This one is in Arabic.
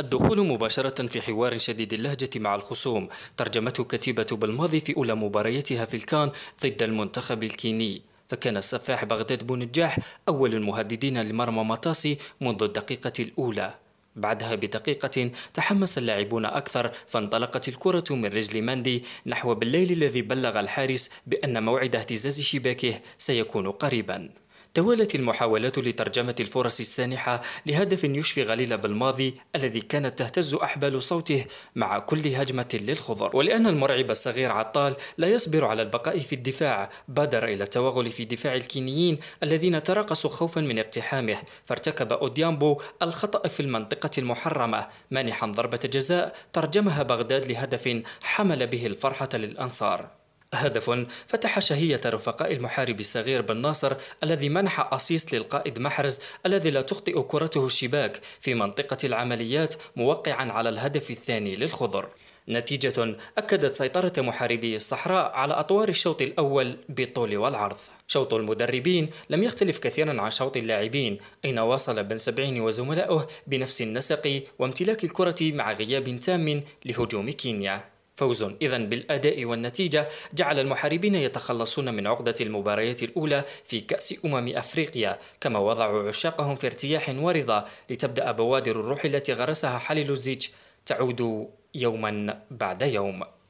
الدخول مباشرة في حوار شديد اللهجة مع الخصوم ترجمته كتيبة بالماضي في أولى مبارياتها في الكان ضد المنتخب الكيني فكان السفاح بغداد بونجاح أول المهددين لمرمى مطاسي منذ الدقيقة الأولى بعدها بدقيقة تحمس اللاعبون أكثر فانطلقت الكرة من رجل ماندي نحو بالليل الذي بلغ الحارس بأن موعد اهتزاز شباكه سيكون قريباً توالت المحاولات لترجمة الفرص السانحة لهدف يشفي غليل بالماضي الذي كانت تهتز أحبال صوته مع كل هجمة للخضر ولأن المرعب الصغير عطال لا يصبر على البقاء في الدفاع بادر إلى التوغل في دفاع الكينيين الذين ترقصوا خوفا من اقتحامه فارتكب أوديامبو الخطأ في المنطقة المحرمة مانحا ضربة جزاء ترجمها بغداد لهدف حمل به الفرحة للأنصار هدف فتح شهية رفقاء المحارب الصغير بن ناصر الذي منح أسيست للقائد محرز الذي لا تخطئ كرته الشباك في منطقة العمليات موقعا على الهدف الثاني للخضر نتيجة أكدت سيطرة محاربي الصحراء على أطوار الشوط الأول بالطول والعرض شوط المدربين لم يختلف كثيرا عن شوط اللاعبين أين واصل بن سبعين وزملائه بنفس النسق وامتلاك الكرة مع غياب تام لهجوم كينيا فوز إذا بالأداء والنتيجة جعل المحاربين يتخلصون من عقدة المباريات الأولى في كأس أمم أفريقيا كما وضعوا عشاقهم في ارتياح ورضا لتبدأ بوادر الروح التي غرسها الزيج تعود يوما بعد يوم